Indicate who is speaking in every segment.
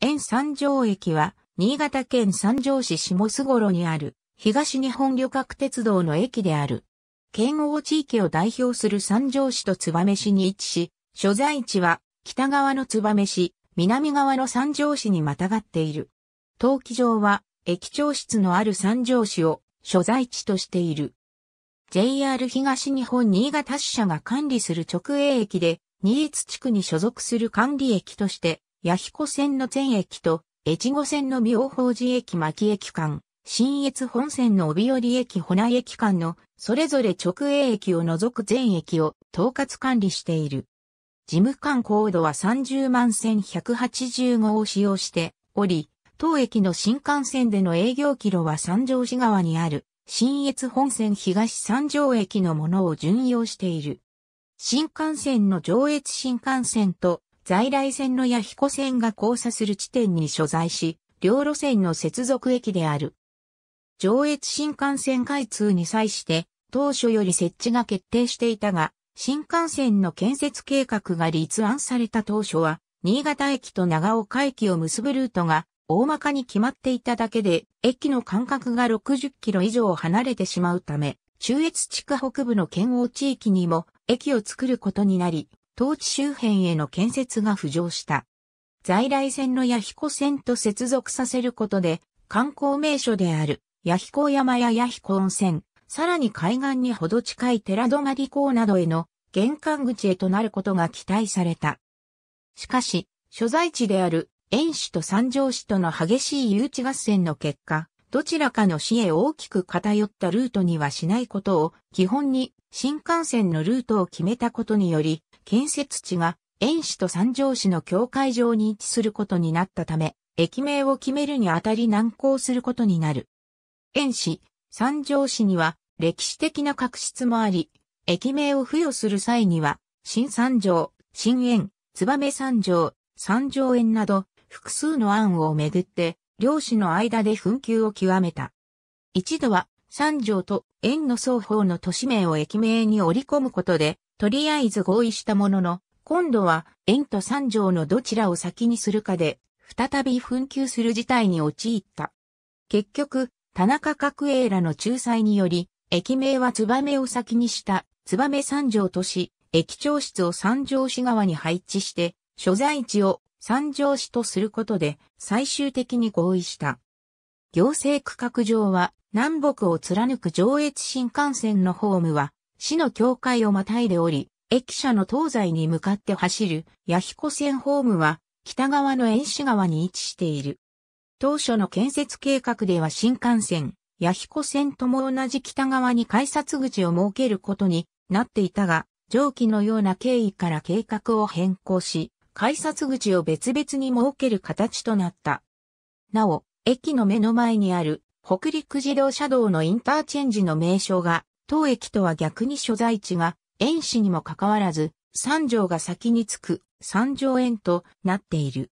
Speaker 1: 沿三条駅は、新潟県三条市下須頃にある、東日本旅客鉄道の駅である。県央地域を代表する三条市と燕市に位置し、所在地は、北側の燕市、南側の三条市にまたがっている。登記場は、駅長室のある三条市を、所在地としている。JR 東日本新潟支社が管理する直営駅で、新津地区に所属する管理駅として、八彦線の全駅と、越後線の妙法寺駅牧駅間、新越本線の帯寄駅保内駅間の、それぞれ直営駅を除く全駅を統括管理している。事務官高度は30万1 1 8 5を使用しており、当駅の新幹線での営業キロは三条市側にある、新越本線東三条駅のものを順用している。新幹線の上越新幹線と在来線の弥彦線が交差する地点に所在し、両路線の接続駅である。上越新幹線開通に際して、当初より設置が決定していたが、新幹線の建設計画が立案された当初は、新潟駅と長岡駅を結ぶルートが大まかに決まっていただけで、駅の間隔が60キロ以上離れてしまうため、中越地区北部の県央地域にも駅を作ることになり、当地周辺への建設が浮上した。在来線の弥彦線と接続させることで、観光名所である、弥彦山や弥彦温泉、さらに海岸にほど近い寺泊港などへの玄関口へとなることが期待された。しかし、所在地である、遠市と三条市との激しい誘致合戦の結果、どちらかの市へ大きく偏ったルートにはしないことを基本に新幹線のルートを決めたことにより、建設地が遠市と三条市の境界上に位置することになったため、駅名を決めるにあたり難航することになる。遠市、三条市には歴史的な確執もあり、駅名を付与する際には、新三条、新園、燕三条、三条園など、複数の案をめぐって、両市の間で紛糾を極めた。一度は、三条と円の双方の都市名を駅名に織り込むことで、とりあえず合意したものの、今度は円と三条のどちらを先にするかで、再び紛糾する事態に陥った。結局、田中角栄らの仲裁により、駅名は燕を先にした燕三条都市、駅長室を三条市側に配置して、所在地を三条市とすることで最終的に合意した。行政区画上は南北を貫く上越新幹線のホームは市の境界をまたいでおり、駅舎の東西に向かって走る弥彦線ホームは北側の遠志川に位置している。当初の建設計画では新幹線、弥彦線とも同じ北側に改札口を設けることになっていたが、上記のような経緯から計画を変更し、改札口を別々に設ける形となった。なお、駅の目の前にある北陸自動車道のインターチェンジの名称が、当駅とは逆に所在地が、遠市にもかかわらず、三条が先に着く三条園となっている。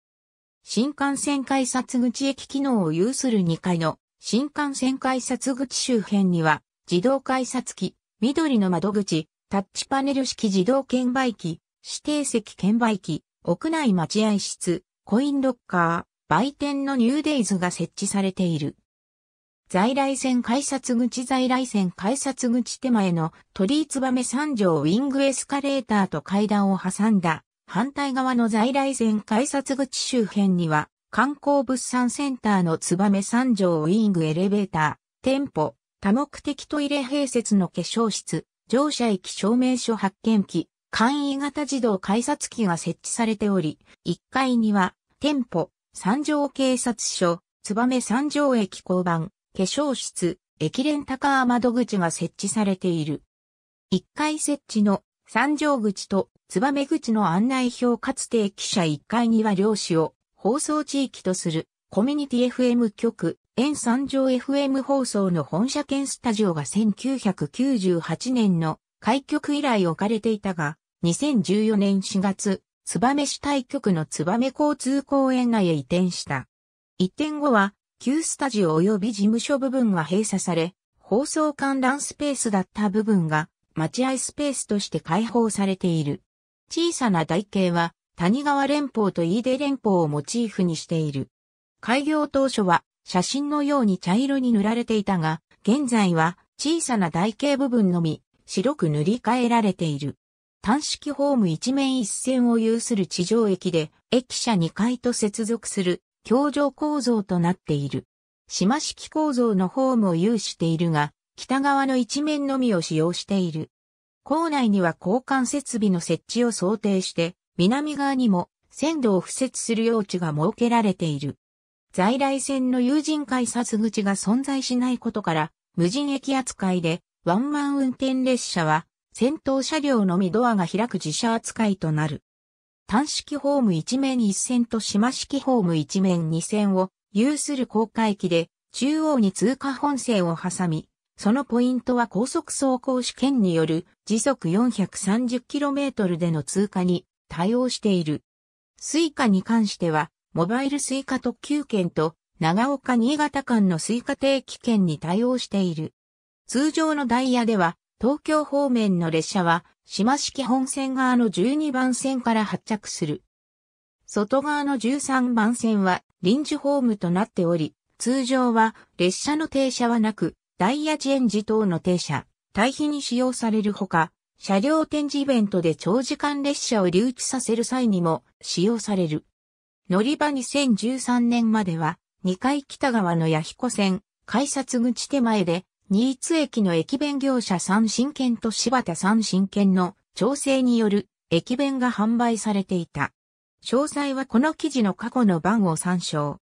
Speaker 1: 新幹線改札口駅機能を有する2階の新幹線改札口周辺には自動改札機、緑の窓口、タッチパネル式自動券売機、指定席券売機、屋内待合室、コインロッカー、売店のニューデイズが設置されている。在来線改札口在来線改札口手前の鳥燕三条ウィングエスカレーターと階段を挟んだ反対側の在来線改札口周辺には観光物産センターの燕三条ウィングエレベーター、店舗、多目的トイレ併設の化粧室、乗車駅証明書発見機、簡易型自動改札機が設置されており、1階には店舗、三条警察署、燕三条駅交番、化粧室、駅連高窓口が設置されている。1階設置の三条口と燕口の案内表かつて駅舎1階には漁師を放送地域とするコミュニティ FM 局、沿三条 FM 放送の本社兼スタジオが1998年の開局以来置かれていたが、2014年4月、燕市対局の燕交通公園内へ移転した。移転後は、旧スタジオ及び事務所部分が閉鎖され、放送観覧スペースだった部分が待合スペースとして開放されている。小さな台形は谷川連峰と飯出連峰をモチーフにしている。開業当初は写真のように茶色に塗られていたが、現在は小さな台形部分のみ白く塗り替えられている。単式ホーム一面一線を有する地上駅で、駅舎2階と接続する、橋上構造となっている。島式構造のホームを有しているが、北側の一面のみを使用している。構内には交換設備の設置を想定して、南側にも線路を敷設する用地が設けられている。在来線の有人改札口が存在しないことから、無人駅扱いで、ワンマン運転列車は先頭車両のみドアが開く自社扱いとなる。単式ホーム1面1線と島式ホーム1面2線を有する高架駅で中央に通過本線を挟み、そのポイントは高速走行試験による時速 430km での通過に対応している。スイカに関しては、モバイルスイカ特急券と長岡新潟間のスイカ定期券に対応している。通常のダイヤでは、東京方面の列車は、島式本線側の12番線から発着する。外側の13番線は臨時ホームとなっており、通常は列車の停車はなく、ダイヤチェンジ等の停車、対比に使用されるほか、車両展示イベントで長時間列車を留置させる際にも使用される。乗り場2013年までは、2階北側の弥彦線、改札口手前でニーツ駅の駅弁業者三新券と柴田三新券の調整による駅弁が販売されていた。詳細はこの記事の過去の番を参照。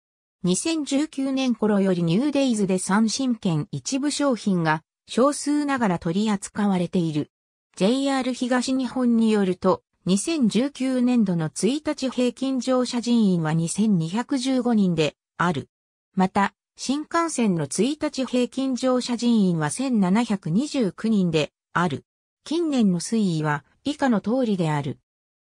Speaker 1: 2019年頃よりニューデイズで三新券一部商品が少数ながら取り扱われている。JR 東日本によると、2019年度の1日平均乗車人員は2215人である。また、新幹線の1日平均乗車人員は1729人である。近年の推移は以下の通りである。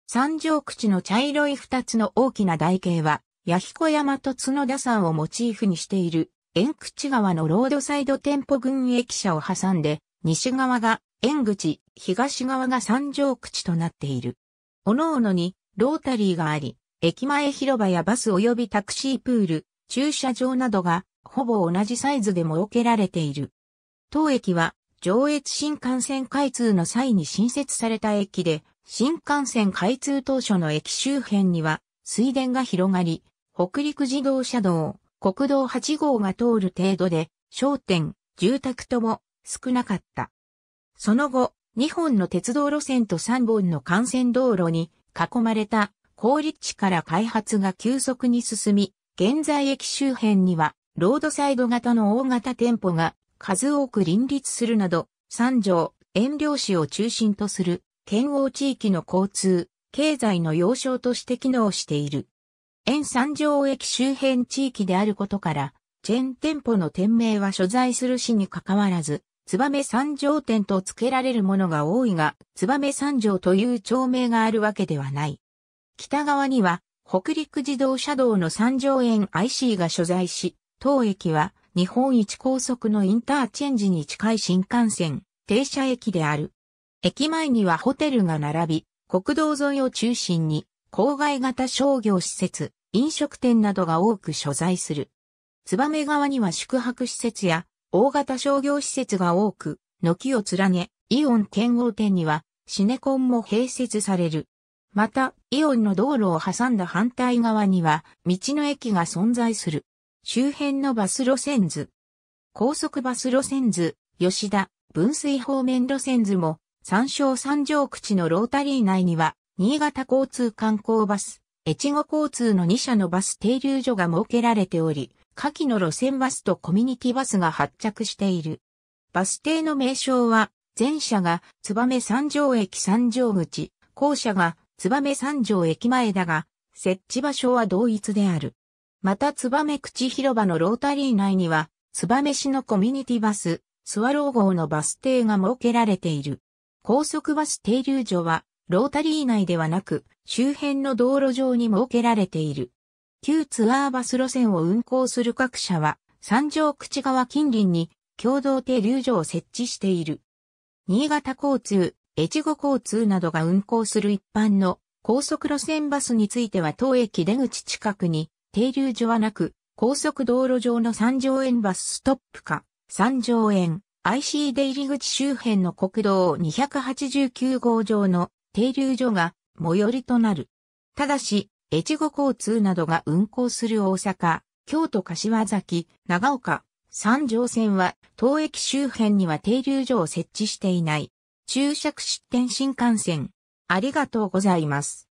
Speaker 1: 三条口の茶色い二つの大きな台形は、八彦山と角田山をモチーフにしている、縁口川のロードサイド店舗群駅舎を挟んで、西側が縁口、東側が三条口となっている。おのおのにロータリーがあり、駅前広場やバス及びタクシープール、駐車場などがほぼ同じサイズで設けられている。当駅は上越新幹線開通の際に新設された駅で、新幹線開通当初の駅周辺には水田が広がり、北陸自動車道、国道8号が通る程度で、商店、住宅とも少なかった。その後、2本の鉄道路線と3本の幹線道路に囲まれた高立地から開発が急速に進み、現在駅周辺にはロードサイド型の大型店舗が数多く林立するなど、三条、遠慮市を中心とする、県央地域の交通、経済の要衝として機能している。沿三条駅周辺地域であることから、チェーン店舗の店名は所在する市に関わらず、メ三条店と付けられるものが多いが、メ三条という町名があるわけではない。北側には、北陸自動車道の三条園 IC が所在し、当駅は日本一高速のインターチェンジに近い新幹線、停車駅である。駅前にはホテルが並び、国道沿いを中心に、郊外型商業施設、飲食店などが多く所在する。め川には宿泊施設や大型商業施設が多く、軒を連ね、イオン圏央店にはシネコンも併設される。また、イオンの道路を挟んだ反対側には、道の駅が存在する。周辺のバス路線図。高速バス路線図、吉田、分水方面路線図も、山椒三条口のロータリー内には、新潟交通観光バス、越後交通の2社のバス停留所が設けられており、下記の路線バスとコミュニティバスが発着している。バス停の名称は、前者が、燕三条駅三条口、後者が、燕三条駅前だが、設置場所は同一である。また燕口広場のロータリー内には、燕市のコミュニティバス、スワロー号のバス停が設けられている。高速バス停留所は、ロータリー内ではなく、周辺の道路上に設けられている。旧ツアーバス路線を運行する各社は、三条口川近隣に共同停留所を設置している。新潟交通、越後交通などが運行する一般の高速路線バスについては当駅出口近くに停留所はなく、高速道路上の三条園バスストップか、三条園 IC 出入り口周辺の国道289号上の停留所が最寄りとなる。ただし、越後交通などが運行する大阪、京都柏崎、長岡、三条線は、当駅周辺には停留所を設置していない。注釈出店新幹線。ありがとうございます。